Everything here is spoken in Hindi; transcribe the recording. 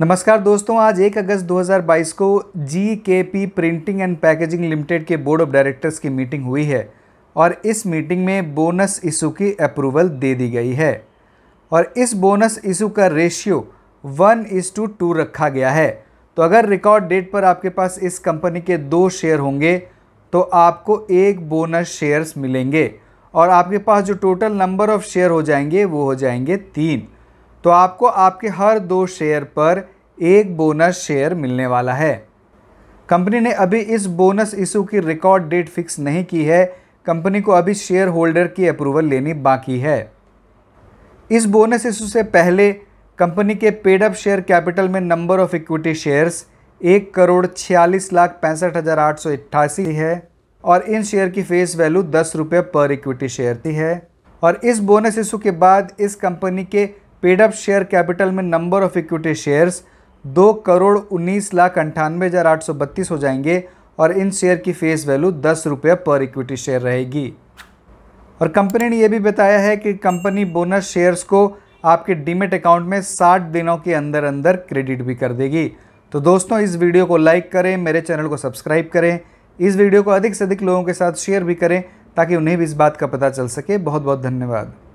नमस्कार दोस्तों आज 1 अगस्त 2022 को G K P printing and packaging limited के बोर्ड ऑफ डायरेक्टर्स की मीटिंग हुई है और इस मीटिंग में बोनस इशू की अप्रूवल दे दी गई है और इस बोनस इशू का ratio one is to two रखा गया है तो अगर रिकॉर्ड डेट पर आपके पास इस कंपनी के दो शेयर होंगे तो आपको एक बोनस शेयर्स मिलेंगे और आपके पास जो टोटल नंबर ऑफ़ शेयर हो जाएंगे वो हो जाएंगे तीन तो आपको आपके हर दो शेयर पर एक बोनस शेयर मिलने वाला है कंपनी ने अभी इस बोनस इशू की रिकॉर्ड डेट फिक्स नहीं की है कंपनी को अभी शेयर होल्डर की अप्रूवल लेनी बाकी है इस बोनस इशू से पहले कंपनी के पेडअप शेयर कैपिटल में नंबर ऑफ इक्विटी शेयर्स एक करोड़ छियालीस लाख पैंसठ हज़ार आठ सौ अट्ठासी है और इन शेयर की फेस वैल्यू दस रुपये पर इक्विटी शेयर थी है और इस बोनस इशू के बाद इस कंपनी के पेडअप शेयर कैपिटल में नंबर ऑफ इक्विटी शेयर्स दो करोड़ उन्नीस लाख अंठानवे हज़ार आठ सौ बत्तीस हो जाएंगे और इन शेयर की फेस वैल्यू दस रुपये पर इक्विटी शेयर रहेगी और कंपनी ने यह भी बताया है कि कंपनी बोनस शेयर्स को आपके डीमेट अकाउंट में 60 दिनों के अंदर अंदर क्रेडिट भी कर देगी तो दोस्तों इस वीडियो को लाइक करें मेरे चैनल को सब्सक्राइब करें इस वीडियो को अधिक से अधिक लोगों के साथ शेयर भी करें ताकि उन्हें भी इस बात का पता चल सके बहुत बहुत धन्यवाद